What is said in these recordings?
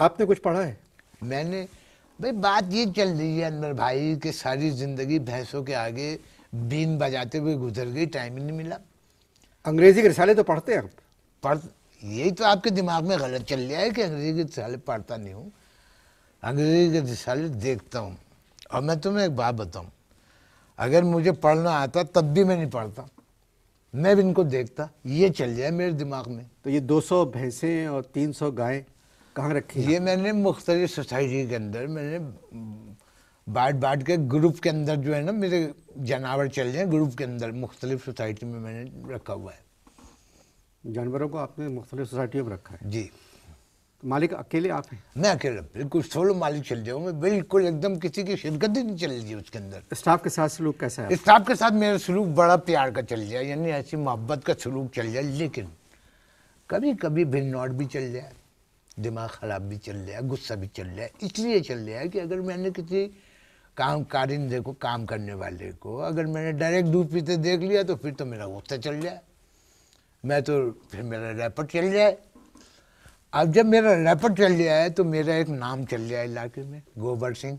आपने कुछ पढ़ा है मैंने भाई बात ये चल रही है अनवर भाई कि सारी ज़िंदगी भैंसों के आगे बीन बजाते हुए गुजर गई टाइम ही नहीं मिला अंग्रेज़ी के रिसाले तो पढ़ते हैं आप पढ़ यही तो आपके दिमाग में गलत चल रहा है कि अंग्रेज़ी के रिसाले पढ़ता नहीं हूँ अंग्रेज़ी के रिसाले देखता हूँ और मैं तुम्हें एक बात बताऊँ अगर मुझे पढ़ना आता तब भी मैं नहीं पढ़ता मैं भी इनको देखता ये चल जाए मेरे दिमाग में तो ये 200 भैंसें और 300 गायें कहाँ रखी ये मैंने मुख्तलि सोसाइटी के अंदर मैंने बांट बांट के ग्रुप के अंदर जो है ना मेरे जानवर चल जाए ग्रुप के अंदर मुख्तलिफ सोसाइटी में मैंने रखा हुआ है जानवरों को आपने मुख्तलिफ सोसाइटियों में रखा है जी तो मालिक अकेले आप हैं मैं अकेला बिल्कुल सोलो मालिक चल जाऊँ मैं बिल्कुल एकदम किसी की शिरकत ही नहीं चल रही उसके अंदर स्टाफ के साथ सलूक कैसा है स्टाफ के साथ मेरा सलूक बड़ा प्यार का चल जाए यानी ऐसी मोहब्बत का सलूक चल जाए लेकिन कभी कभी भिन्नौट भी चल जाए दिमाग ख़राब भी चल रहा है गुस्सा भी चल रहा है इसलिए चल रहा है कि अगर मैंने किसी काम कारिंदे को काम करने वाले को अगर मैंने डायरेक्ट दूध पीते देख लिया तो फिर तो मेरा गुस्सा चल जाए मैं तो फिर मेरा रैपर चल जाए अब जब मेरा रैपर चल गया है तो मेरा एक नाम चल गया इलाके में गोबर सिंह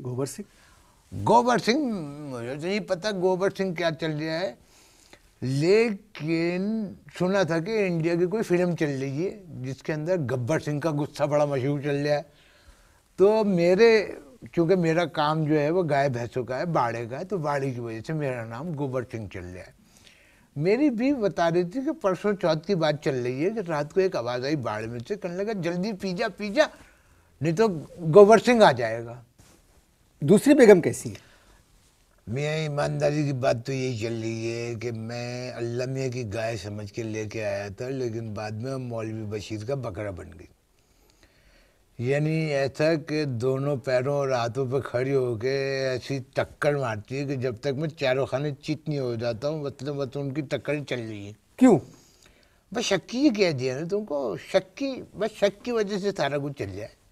गोबर सिंह गोबर सिंह मुझे तो नहीं पता गोबर सिंह क्या चल गया है लेकिन सुना था कि इंडिया की कोई फिल्म चल रही है जिसके अंदर गब्बर सिंह का गुस्सा बड़ा मशहूर चल रहा है तो मेरे क्योंकि मेरा काम जो है वो गाय भैंसों का है बाड़े का है तो बाड़ी की वजह से मेरा नाम गोबर सिंह चल रहा है मेरी भी बता रही थी कि परसों चौथ की बात चल रही है कि रात को एक आवाज़ आई बाड़े में से कहने लगा जल्दी पीजा पीजा नहीं तो गोबर सिंह आ जाएगा दूसरी बेगम कैसी है मियाँ ईमानदारी की बात तो यही चल रही है कि मैं अल्लाह मियाँ की गाय समझ के लेके आया था लेकिन बाद में मौलवी बशीर का बकरा बन गई यानी ऐसा कि दोनों पैरों और हाथों पर खड़ी होकर ऐसी टक्कर मारती है कि जब तक मैं चारों खाने चित नहीं हो जाता हूँ मतलब मतलब उनकी टक्कर चल रही है क्यों बस शक्की ही कह दिया ना तुमको शक्की बस शक की वजह से सारा कुछ चल जाए